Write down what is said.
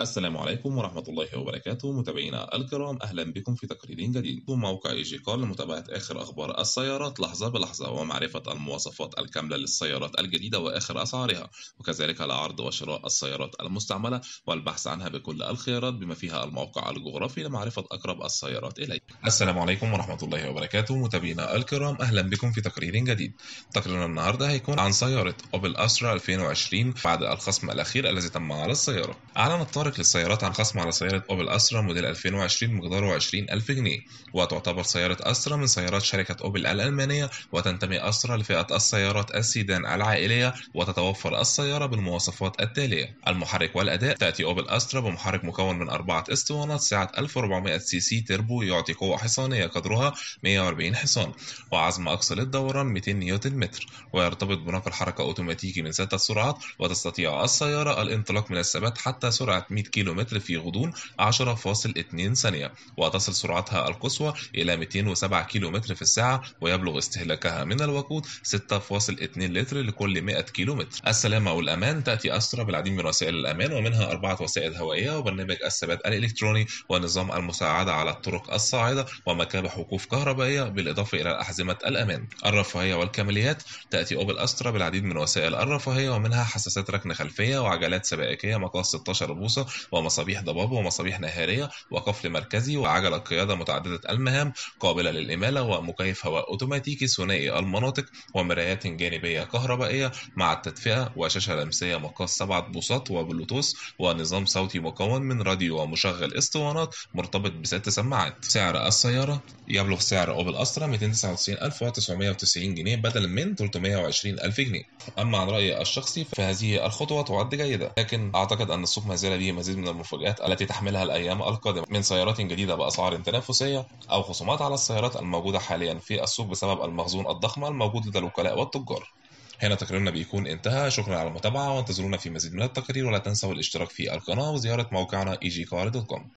السلام عليكم ورحمة الله وبركاته متابعينا الكرام أهلا بكم في تقرير جديد موقع اي جي كار لمتابعة آخر أخبار السيارات لحظة بلحظة ومعرفة المواصفات الكاملة للسيارات الجديدة وآخر أسعارها وكذلك العرض وشراء السيارات المستعملة والبحث عنها بكل الخيارات بما فيها الموقع الجغرافي لمعرفة أقرب السيارات إليك السلام عليكم ورحمة الله وبركاته متابعينا الكرام أهلا بكم في تقرير جديد تقريرنا النهاردة هيكون عن سيارة أوبل أسترا 2020 بعد الخصم الأخير الذي تم على السيارة أعلن الطارق تتحرك للسيارات عن خصم على سيارة أوبل أسرة موديل 2020 مقداره 20000 جنيه وتعتبر سيارة أسرة من سيارات شركة أوبل الألمانية وتنتمي أسرة لفئة السيارات السيدان العائلية وتتوفر السيارة بالمواصفات التالية المحرك والأداء تأتي أوبل أسرة بمحرك مكون من أربعة اسطوانات سعة 1400 سي سي تربو يعطي قوة حصانية قدرها 140 حصان وعزم أقصى للدوران 200 نيوتن متر ويرتبط بنقل حركة أوتوماتيكي من ستة سرعات وتستطيع السيارة الانطلاق من الثبات حتى سرعة 100 كيلومتر في غضون 10.2 ثانية وتصل سرعتها القصوى إلى 207 كيلومتر في الساعة ويبلغ استهلاكها من الوقود 6.2 لتر لكل 100 كيلومتر السلامة والأمان تأتي أسرة بالعديد من وسائل الأمان ومنها أربعة وسائل هوائية وبرنامج الثبات الإلكتروني ونظام المساعدة على الطرق الصاعدة ومكابح وقوف كهربائية بالإضافة إلى أحزمة الأمان الرفاهية والكماليات تأتي أوبل أسترا بالعديد من وسائل الرفاهية ومنها حساسات ركن خلفية وعجلات سبائكية مقاس 16 بوصة ومصابيح ضباب ومصابيح نهارية وقفل مركزي وعجلة قيادة متعددة المهام قابلة للإمالة ومكيف هواء أوتوماتيكي ثنائي المناطق ومرايات جانبية كهربائية مع التدفئة وشاشة لمسية مقاس سبعة بوصات وبلوتوث ونظام صوتي مكون من راديو ومشغل اسطوانات مرتبط بست سماعات سعر السيارة يبلغ سعر أوبل أسترا 299990 جنيه بدلا من 320000 جنيه أما عن رأيي الشخصي فهذه الخطوة تعد جيدة لكن أعتقد أن السوق ما زال به مزيد من المفاجآت التي تحملها الأيام القادمة من سيارات جديدة بأسعار تنافسية أو خصومات على السيارات الموجودة حاليا في السوق بسبب المخزون الضخم الموجود لدى الوكلاء والتجار هنا تقريرنا بيكون انتهى شكرا على المتابعة وانتظرونا في مزيد من التقارير ولا تنسوا الاشتراك في القناة وزيارة موقعنا egcar.com